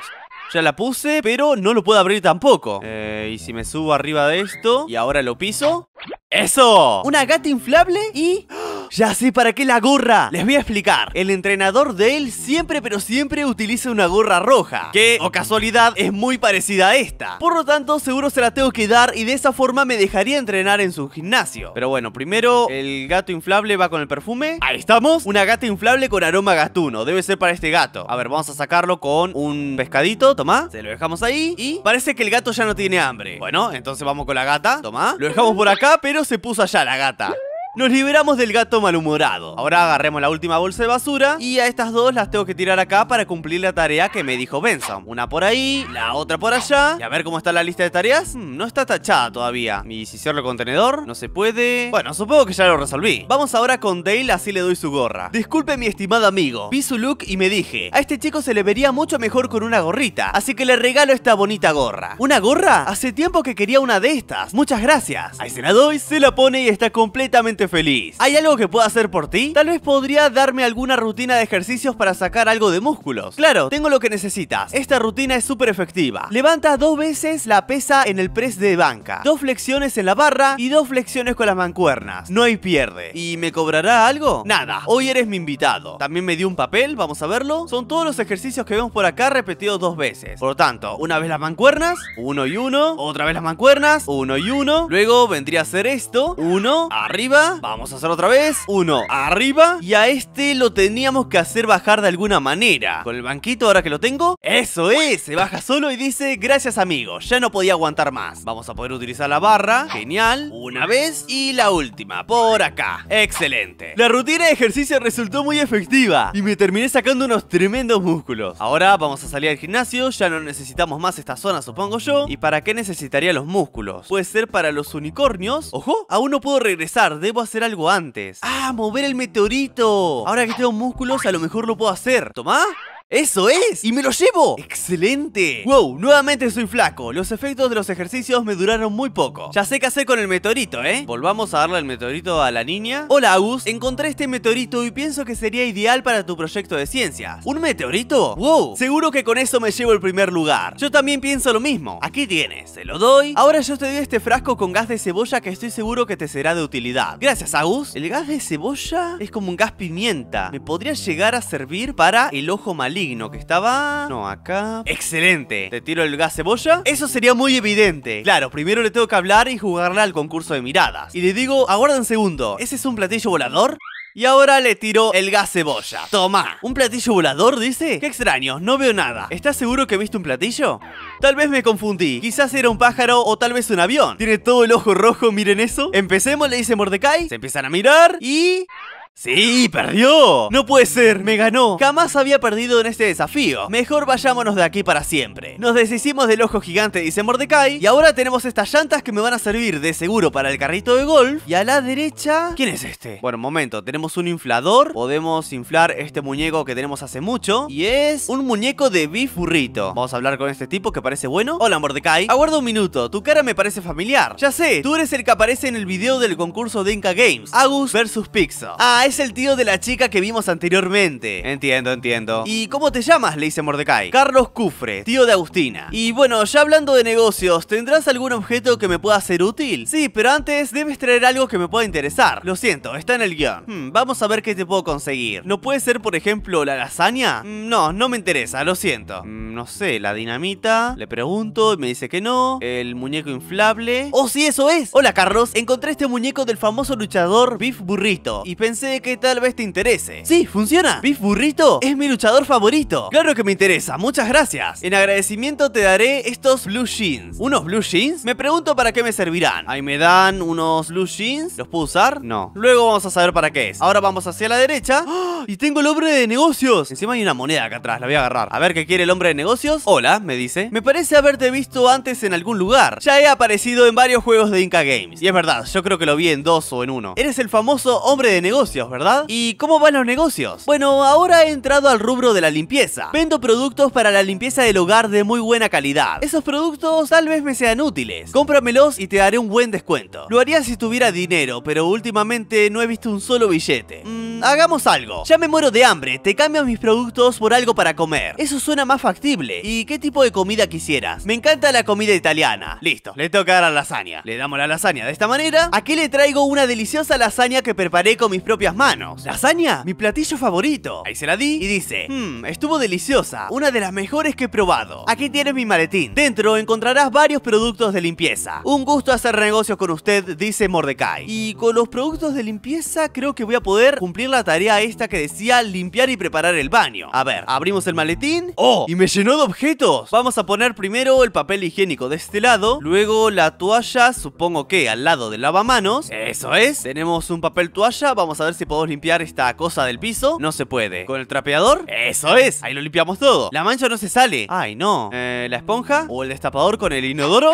ya la puse, pero no lo puedo abrir tampoco. Eh, y si me subo arriba de esto y ahora lo piso... ¡Eso! Una gata inflable y... [gasps] Ya sé para qué la gorra. Les voy a explicar. El entrenador de él siempre pero siempre utiliza una gorra roja. Que, o casualidad, es muy parecida a esta. Por lo tanto, seguro se la tengo que dar y de esa forma me dejaría entrenar en su gimnasio. Pero bueno, primero el gato inflable va con el perfume. Ahí estamos. Una gata inflable con aroma gatuno. Debe ser para este gato. A ver, vamos a sacarlo con un pescadito. Toma. Se lo dejamos ahí. Y parece que el gato ya no tiene hambre. Bueno, entonces vamos con la gata. Toma. Lo dejamos por acá, pero se puso allá la gata. Nos liberamos del gato malhumorado. Ahora agarremos la última bolsa de basura y a estas dos las tengo que tirar acá para cumplir la tarea que me dijo Benson. Una por ahí, la otra por allá. Y a ver cómo está la lista de tareas. Mm, no está tachada todavía. Y si cierro el contenedor, no se puede. Bueno, supongo que ya lo resolví. Vamos ahora con Dale, así le doy su gorra. Disculpe mi estimado amigo. Vi su look y me dije, a este chico se le vería mucho mejor con una gorrita. Así que le regalo esta bonita gorra. ¿Una gorra? Hace tiempo que quería una de estas. Muchas gracias. Ahí se la doy, se la pone y está completamente feliz. ¿Hay algo que pueda hacer por ti? Tal vez podría darme alguna rutina de ejercicios para sacar algo de músculos. Claro, tengo lo que necesitas. Esta rutina es súper efectiva. Levanta dos veces la pesa en el press de banca, dos flexiones en la barra y dos flexiones con las mancuernas. No hay pierde. ¿Y me cobrará algo? Nada, hoy eres mi invitado. También me dio un papel, vamos a verlo. Son todos los ejercicios que vemos por acá repetidos dos veces. Por lo tanto, una vez las mancuernas, uno y uno, otra vez las mancuernas, uno y uno. Luego vendría a Hacer esto, uno, arriba, Vamos a hacer otra vez. Uno arriba. Y a este lo teníamos que hacer bajar de alguna manera. Con el banquito, ahora que lo tengo. Eso es. Se baja solo y dice, gracias amigo. Ya no podía aguantar más. Vamos a poder utilizar la barra. Genial. Una vez. Y la última. Por acá. Excelente. La rutina de ejercicio resultó muy efectiva. Y me terminé sacando unos tremendos músculos. Ahora vamos a salir al gimnasio. Ya no necesitamos más esta zona, supongo yo. ¿Y para qué necesitaría los músculos? Puede ser para los unicornios. Ojo, aún no puedo regresar. Debo hacer algo antes ¡Ah! ¡Mover el meteorito! Ahora que tengo músculos, a lo mejor lo puedo hacer toma ¡Eso es! ¡Y me lo llevo! ¡Excelente! ¡Wow! Nuevamente soy flaco. Los efectos de los ejercicios me duraron muy poco. Ya sé qué hacer con el meteorito, ¿eh? Volvamos a darle el meteorito a la niña. Hola, Agus. Encontré este meteorito y pienso que sería ideal para tu proyecto de ciencias. ¿Un meteorito? ¡Wow! Seguro que con eso me llevo el primer lugar. Yo también pienso lo mismo. Aquí tienes, se lo doy. Ahora yo te doy este frasco con gas de cebolla que estoy seguro que te será de utilidad. Gracias, Agus. El gas de cebolla es como un gas pimienta. Me podría llegar a servir para el ojo maligno que estaba... No, acá... ¡Excelente! Te tiro el gas cebolla. Eso sería muy evidente. Claro, primero le tengo que hablar y jugarla al concurso de miradas. Y le digo, aguarda un segundo, ¿ese es un platillo volador? Y ahora le tiro el gas cebolla. Toma. ¿Un platillo volador, dice? Qué extraño, no veo nada. ¿Estás seguro que viste un platillo? Tal vez me confundí. Quizás era un pájaro o tal vez un avión. Tiene todo el ojo rojo, miren eso. Empecemos, le dice Mordecai. Se empiezan a mirar y... Sí, perdió. No puede ser, me ganó. Jamás había perdido en este desafío. Mejor vayámonos de aquí para siempre. Nos deshicimos del ojo gigante, dice Mordecai. Y ahora tenemos estas llantas que me van a servir de seguro para el carrito de golf. Y a la derecha... ¿Quién es este? Bueno, un momento. Tenemos un inflador. Podemos inflar este muñeco que tenemos hace mucho. Y es un muñeco de bifurrito. Vamos a hablar con este tipo que parece bueno. Hola, Mordecai. Aguarda un minuto. Tu cara me parece familiar. Ya sé, tú eres el que aparece en el video del concurso de Inca Games. Agus versus Pixo. Ah, es el tío de la chica que vimos anteriormente. Entiendo, entiendo. ¿Y cómo te llamas? Le dice Mordecai. Carlos Cufre, tío de Agustina. Y bueno, ya hablando de negocios, ¿tendrás algún objeto que me pueda ser útil? Sí, pero antes debes traer algo que me pueda interesar. Lo siento, está en el guión. Hmm, vamos a ver qué te puedo conseguir. ¿No puede ser, por ejemplo, la lasaña? Hmm, no, no me interesa, lo siento. Hmm, no sé, la dinamita. Le pregunto y me dice que no. El muñeco inflable. ¡Oh, sí, eso es! Hola, Carlos. Encontré este muñeco del famoso luchador Beef Burrito. Y pensé que tal vez te interese. Sí, funciona. Beef Burrito es mi luchador favorito. Claro que me interesa, muchas gracias. En agradecimiento te daré estos blue jeans. ¿Unos blue jeans? Me pregunto para qué me servirán. Ahí me dan unos blue jeans. ¿Los puedo usar? No. Luego vamos a saber para qué es. Ahora vamos hacia la derecha. [gasps] Y tengo el hombre de negocios. Encima hay una moneda acá atrás, la voy a agarrar. A ver qué quiere el hombre de negocios. Hola, me dice. Me parece haberte visto antes en algún lugar. Ya he aparecido en varios juegos de Inca Games. Y es verdad, yo creo que lo vi en dos o en uno. Eres el famoso hombre de negocios, ¿verdad? ¿Y cómo van los negocios? Bueno, ahora he entrado al rubro de la limpieza. Vendo productos para la limpieza del hogar de muy buena calidad. Esos productos tal vez me sean útiles. Cómpramelos y te daré un buen descuento. Lo haría si tuviera dinero, pero últimamente no he visto un solo billete. Mm, hagamos algo. Ya me muero de hambre, te cambio mis productos por algo para comer. Eso suena más factible. ¿Y qué tipo de comida quisieras? Me encanta la comida italiana. Listo, le toca dar la lasaña. Le damos la lasaña de esta manera. Aquí le traigo una deliciosa lasaña que preparé con mis propias manos. ¿Lasaña? Mi platillo favorito. Ahí se la di y dice, mmm, estuvo deliciosa, una de las mejores que he probado. Aquí tienes mi maletín. Dentro encontrarás varios productos de limpieza. Un gusto hacer negocios con usted, dice Mordecai. Y con los productos de limpieza creo que voy a poder cumplir la tarea esta que decía limpiar y preparar el baño. A ver, abrimos el maletín. ¡Oh! Y me llenó de objetos. Vamos a poner primero el papel higiénico de este lado, luego la toalla, supongo que al lado del lavamanos. Eso es. Tenemos un papel toalla, vamos a ver si podemos limpiar esta cosa del piso No se puede ¿Con el trapeador? ¡Eso es! Ahí lo limpiamos todo La mancha no se sale Ay, no eh, ¿La esponja? ¿O el destapador con el inodoro?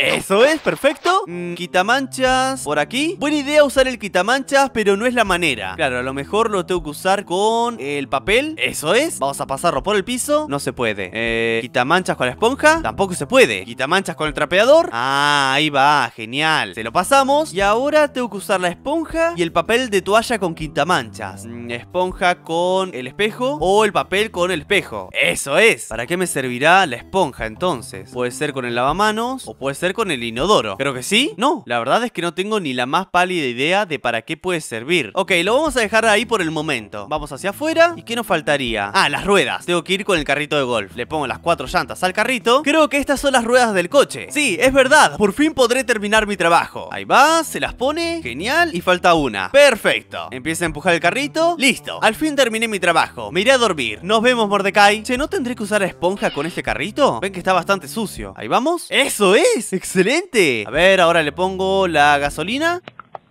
Eso es, perfecto. Quita mm. quitamanchas por aquí. Buena idea usar el quitamanchas, pero no es la manera. Claro, a lo mejor lo tengo que usar con el papel. Eso es. Vamos a pasarlo por el piso. No se puede. Eh, quitamanchas con la esponja. Tampoco se puede. Quitamanchas con el trapeador. Ah, ahí va. Genial. Se lo pasamos. Y ahora tengo que usar la esponja y el papel de toalla con quitamanchas. Mm, esponja con el espejo o el papel con el espejo. Eso es. ¿Para qué me servirá la esponja entonces? Puede ser con el lavamanos o puede ser con el inodoro? Creo que sí. No, la verdad es que no tengo ni la más pálida idea de para qué puede servir. Ok, lo vamos a dejar ahí por el momento. Vamos hacia afuera. ¿Y qué nos faltaría? Ah, las ruedas. Tengo que ir con el carrito de golf. Le pongo las cuatro llantas al carrito. Creo que estas son las ruedas del coche. Sí, es verdad. Por fin podré terminar mi trabajo. Ahí va, se las pone. Genial. Y falta una. Perfecto. Empieza a empujar el carrito. Listo. Al fin terminé mi trabajo. Me iré a dormir. Nos vemos, Mordecai. Che, ¿no tendré que usar esponja con este carrito? Ven que está bastante sucio. Ahí vamos. ¡Eso es! ¡Excelente! A ver, ahora le pongo la gasolina.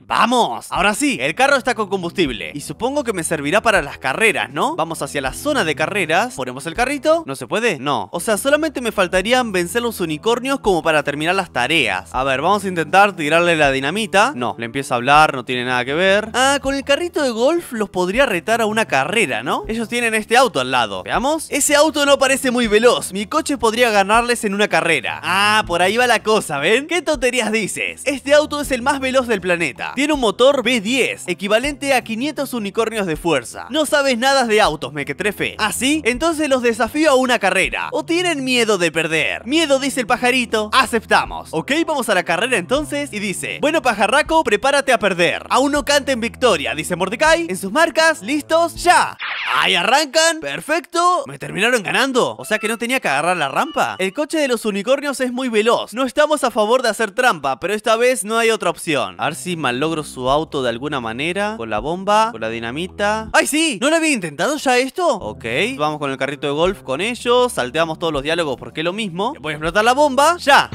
¡Vamos! Ahora sí, el carro está con combustible Y supongo que me servirá para las carreras, ¿no? Vamos hacia la zona de carreras Ponemos el carrito ¿No se puede? No O sea, solamente me faltarían vencer los unicornios como para terminar las tareas A ver, vamos a intentar tirarle la dinamita No, le empieza a hablar, no tiene nada que ver Ah, con el carrito de golf los podría retar a una carrera, ¿no? Ellos tienen este auto al lado Veamos Ese auto no parece muy veloz Mi coche podría ganarles en una carrera Ah, por ahí va la cosa, ¿ven? ¿Qué tonterías dices? Este auto es el más veloz del planeta tiene un motor B10, equivalente a 500 unicornios de fuerza. No sabes nada de autos, me mequetrefe. ¿Así? ¿Ah, Entonces los desafío a una carrera. ¿O tienen miedo de perder? Miedo, dice el pajarito. Aceptamos. Ok, vamos a la carrera entonces. Y dice, bueno pajarraco, prepárate a perder. Aún no canten victoria, dice Mordecai. En sus marcas, listos, ya. Ahí arrancan. Perfecto. Me terminaron ganando. O sea que no tenía que agarrar la rampa. El coche de los unicornios es muy veloz. No estamos a favor de hacer trampa, pero esta vez no hay otra opción. A ver malo su auto de alguna manera Con la bomba, con la dinamita ¡Ay, sí! ¿No lo había intentado ya esto? Ok, vamos con el carrito de golf con ellos Salteamos todos los diálogos porque es lo mismo Voy a explotar la bomba ¡Ya!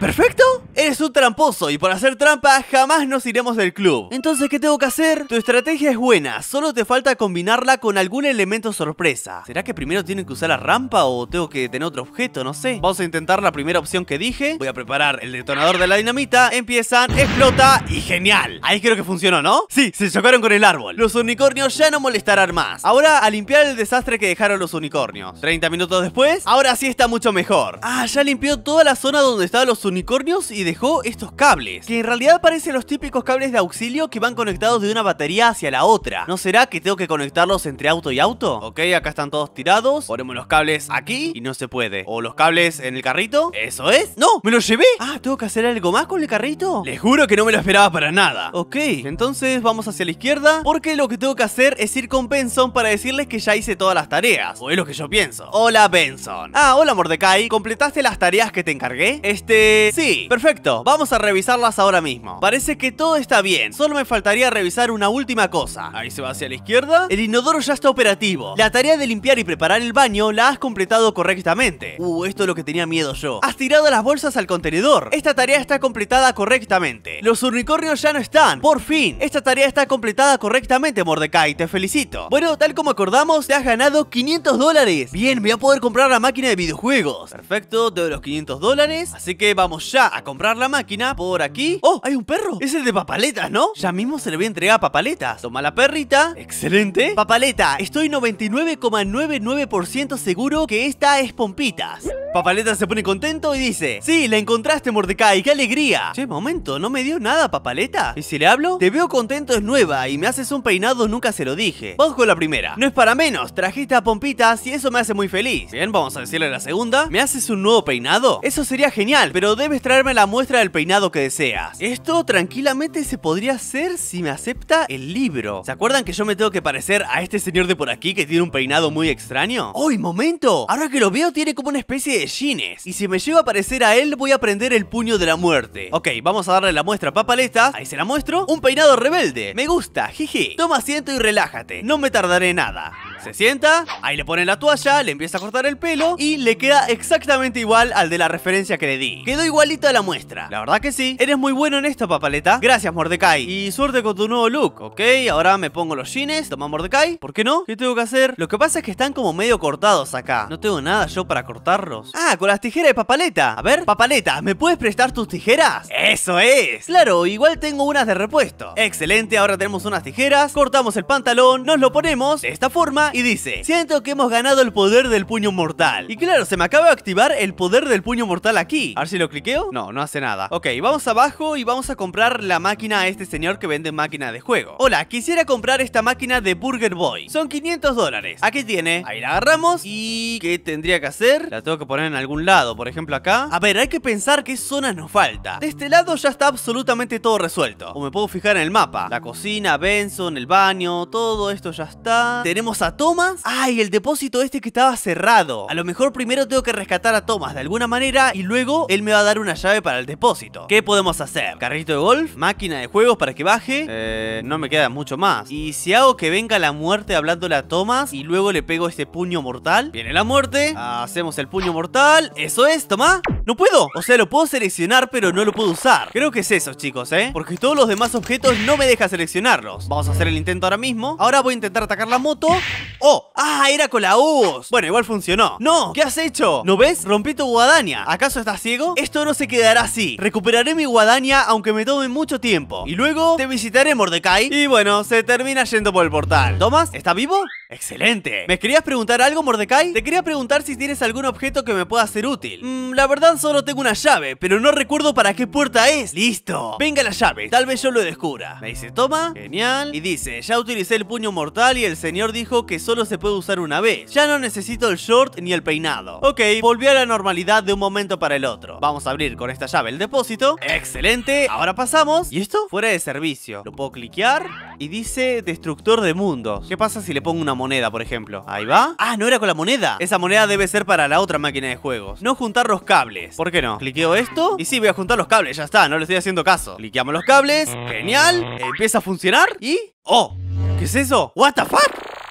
¿Perfecto? Eres un tramposo y por hacer trampa jamás nos iremos del club. Entonces, ¿qué tengo que hacer? Tu estrategia es buena, solo te falta combinarla con algún elemento sorpresa. ¿Será que primero tienen que usar la rampa o tengo que tener otro objeto? No sé. Vamos a intentar la primera opción que dije. Voy a preparar el detonador de la dinamita. Empiezan, explota y genial. Ahí creo que funcionó, ¿no? Sí, se chocaron con el árbol. Los unicornios ya no molestarán más. Ahora a limpiar el desastre que dejaron los unicornios. 30 minutos después, ahora sí está mucho mejor. Ah, ya limpió toda la zona donde estaban los unicornios y dejó estos cables, que en realidad parecen los típicos cables de auxilio que van conectados de una batería hacia la otra. ¿No será que tengo que conectarlos entre auto y auto? Ok, acá están todos tirados, ponemos los cables aquí y no se puede. O los cables en el carrito, ¿eso es? ¡No! ¡Me los llevé! Ah, ¿tengo que hacer algo más con el carrito? Les juro que no me lo esperaba para nada. Ok, entonces vamos hacia la izquierda, porque lo que tengo que hacer es ir con Benson para decirles que ya hice todas las tareas, o es lo que yo pienso. Hola Benson. Ah, hola Mordecai, ¿completaste las tareas que te encargué? Este, eh, sí, perfecto, vamos a revisarlas ahora mismo Parece que todo está bien, solo me faltaría revisar una última cosa Ahí se va hacia la izquierda El inodoro ya está operativo La tarea de limpiar y preparar el baño la has completado correctamente Uh, esto es lo que tenía miedo yo Has tirado las bolsas al contenedor Esta tarea está completada correctamente Los unicornios ya no están, por fin Esta tarea está completada correctamente, Mordecai, te felicito Bueno, tal como acordamos, te has ganado 500 dólares Bien, voy a poder comprar la máquina de videojuegos Perfecto, de los 500 dólares Así que vamos vamos ya a comprar la máquina por aquí. ¡Oh! Hay un perro. Es el de papaletas, ¿no? Ya mismo se le voy a entregar a papaletas. Toma la perrita. Excelente. Papaleta, estoy 99,99% seguro que esta es Pompitas. Papaleta se pone contento y dice Sí, la encontraste Mordecai, qué alegría Che, momento, no me dio nada Papaleta ¿Y si le hablo? Te veo contento es nueva y me haces un peinado nunca se lo dije Vamos con la primera No es para menos, trajiste a Pompitas y eso me hace muy feliz Bien, vamos a decirle la segunda ¿Me haces un nuevo peinado? Eso sería genial, pero debes traerme la muestra del peinado que deseas. Esto tranquilamente se podría hacer si me acepta el libro. ¿Se acuerdan que yo me tengo que parecer a este señor de por aquí que tiene un peinado muy extraño? ¡Uy, momento! Ahora que lo veo tiene como una especie de jeans. Y si me llego a parecer a él voy a prender el puño de la muerte. Ok, vamos a darle la muestra a Papaleta. Ahí se la muestro. Un peinado rebelde. Me gusta, Jiji. Toma asiento y relájate. No me tardaré nada. Se sienta, ahí le ponen la toalla, le empieza a cortar el pelo y le queda exactamente igual al de la referencia que le di. Quedó igualito a la muestra. La verdad que sí, eres muy bueno en esto, papaleta. Gracias, Mordecai. Y suerte con tu nuevo look, ¿ok? Ahora me pongo los jeans, toma Mordecai. ¿Por qué no? ¿Qué tengo que hacer? Lo que pasa es que están como medio cortados acá. No tengo nada yo para cortarlos. Ah, con las tijeras de papaleta. A ver, papaleta, ¿me puedes prestar tus tijeras? ¡Eso es! Claro, igual tengo unas de repuesto. Excelente, ahora tenemos unas tijeras, cortamos el pantalón, nos lo ponemos de esta forma y dice, siento que hemos ganado el poder del puño mortal. Y claro, se me acaba de activar el poder del puño mortal aquí. A ver si lo cliqueo. No, no hace nada. Ok, vamos abajo y vamos a comprar la máquina a este señor que vende máquina de juego. Hola, quisiera comprar esta máquina de Burger Boy. Son 500 dólares. Aquí tiene. Ahí la agarramos. ¿Y qué tendría que hacer? La tengo que poner en algún lado, por ejemplo acá. A ver, hay que pensar qué zona nos falta. De este lado ya está absolutamente todo resuelto. O me puedo fijar en el mapa. La cocina, Benson, el baño, todo esto ya está. Tenemos a Tomás? Thomas. ¡Ay! el depósito este que estaba cerrado. A lo mejor primero tengo que rescatar a Thomas de alguna manera y luego él me va a dar una llave para el depósito. ¿Qué podemos hacer? Carrito de golf, máquina de juegos para que baje. Eh, no me queda mucho más. Y si hago que venga la muerte hablándole a Thomas y luego le pego este puño mortal. Viene la muerte. Hacemos el puño mortal. Eso es, Tomás ¡No puedo! O sea, lo puedo seleccionar, pero no lo puedo usar Creo que es eso, chicos, ¿eh? Porque todos los demás objetos no me deja seleccionarlos Vamos a hacer el intento ahora mismo Ahora voy a intentar atacar la moto ¡Oh! ¡Ah! Era con la U Bueno, igual funcionó ¡No! ¿Qué has hecho? ¿No ves? Rompí tu guadaña ¿Acaso estás ciego? Esto no se quedará así Recuperaré mi guadaña aunque me tome mucho tiempo Y luego te visitaré, Mordecai Y bueno, se termina yendo por el portal ¿Tomas? ¿Estás vivo? ¡Excelente! ¿Me querías preguntar algo, Mordecai? Te quería preguntar si tienes algún objeto que me pueda ser útil mm, La verdad solo tengo una llave, pero no recuerdo para qué puerta es. ¡Listo! Venga la llave, tal vez yo lo descubra. Me dice, toma, genial. Y dice, ya utilicé el puño mortal y el señor dijo que solo se puede usar una vez. Ya no necesito el short ni el peinado. Ok, volví a la normalidad de un momento para el otro. Vamos a abrir con esta llave el depósito. ¡Excelente! Ahora pasamos. ¿Y esto? Fuera de servicio. Lo puedo cliquear y dice destructor de mundos. ¿Qué pasa si le pongo una moneda, por ejemplo? Ahí va. ¡Ah, no era con la moneda! Esa moneda debe ser para la otra máquina de juegos. No juntar los cables. ¿Por qué no? Cliqueo esto y sí, voy a juntar los cables, ya está, no le estoy haciendo caso. Cliqueamos los cables, genial, empieza a funcionar y... ¡Oh! ¿Qué es eso? ¿What the fuck?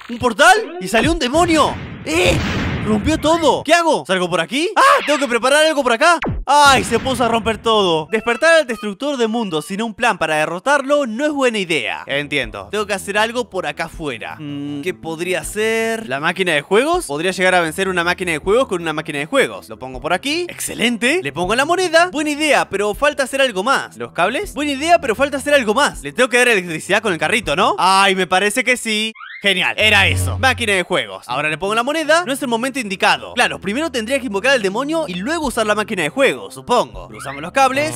¿Un portal? ¡Y salió un demonio! ¡Eh! ¡Rompió todo! ¿Qué hago? ¿Salgo por aquí? ¡Ah! ¡Tengo que preparar algo por acá! ¡Ay! Se puso a romper todo. Despertar al destructor de mundos sin un plan para derrotarlo no es buena idea. Entiendo. Tengo que hacer algo por acá afuera. Mm. ¿Qué podría ser? ¿La máquina de juegos? Podría llegar a vencer una máquina de juegos con una máquina de juegos. Lo pongo por aquí. ¡Excelente! Le pongo la moneda. Buena idea, pero falta hacer algo más. ¿Los cables? Buena idea, pero falta hacer algo más. Le tengo que dar electricidad con el carrito, ¿no? ¡Ay! Me parece que sí. Genial, era eso Máquina de juegos Ahora le pongo la moneda No es el momento indicado Claro, primero tendría que invocar al demonio Y luego usar la máquina de juegos, supongo Cruzamos los cables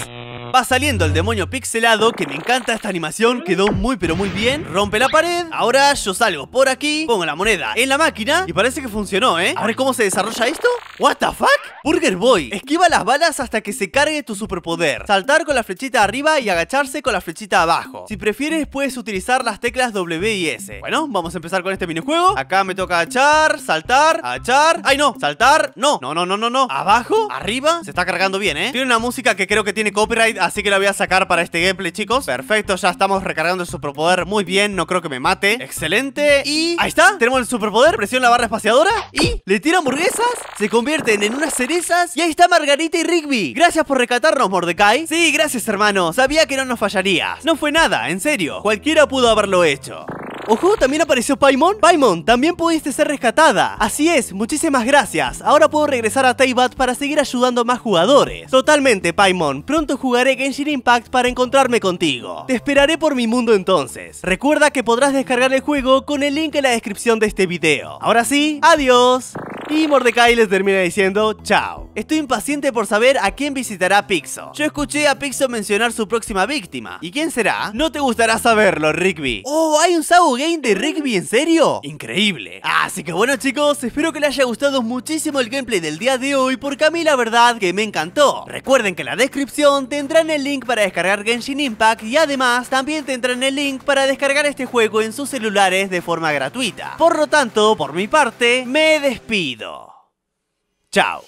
Va saliendo el demonio pixelado Que me encanta esta animación Quedó muy pero muy bien Rompe la pared Ahora yo salgo por aquí Pongo la moneda en la máquina Y parece que funcionó, ¿eh? A ver cómo se desarrolla esto What the fuck? Burger Boy Esquiva las balas hasta que se cargue tu superpoder Saltar con la flechita arriba Y agacharse con la flechita abajo Si prefieres puedes utilizar las teclas W y S Bueno, vamos Vamos a empezar con este minijuego Acá me toca achar, saltar, achar ¡Ay, no! ¡Saltar! ¡No! ¡No, no, no, no! no ¿Abajo? ¿Arriba? Se está cargando bien, ¿eh? Tiene una música que creo que tiene copyright Así que la voy a sacar para este gameplay, chicos Perfecto, ya estamos recargando el superpoder muy bien No creo que me mate Excelente Y... ¡Ahí está! Tenemos el superpoder Presiona la barra espaciadora Y... Le tira hamburguesas Se convierten en unas cerezas Y ahí está Margarita y Rigby Gracias por recatarnos Mordecai Sí, gracias, hermano Sabía que no nos fallarías No fue nada, en serio Cualquiera pudo haberlo hecho Ojo, también apareció Paimon. Paimon, también pudiste ser rescatada. Así es, muchísimas gracias. Ahora puedo regresar a Teibat para seguir ayudando a más jugadores. Totalmente, Paimon. Pronto jugaré Genshin Impact para encontrarme contigo. Te esperaré por mi mundo entonces. Recuerda que podrás descargar el juego con el link en la descripción de este video. Ahora sí, adiós. Y Mordecai les termina diciendo chao. Estoy impaciente por saber a quién visitará Pixo. Yo escuché a Pixo mencionar su próxima víctima. ¿Y quién será? No te gustará saberlo, Rigby. ¡Oh! ¿Hay un sabo Game de Rigby en serio? Increíble. Así que bueno chicos, espero que les haya gustado muchísimo el gameplay del día de hoy porque a mí la verdad que me encantó. Recuerden que en la descripción tendrán el link para descargar Genshin Impact y además también tendrán el link para descargar este juego en sus celulares de forma gratuita. Por lo tanto, por mi parte, me despido. Chao.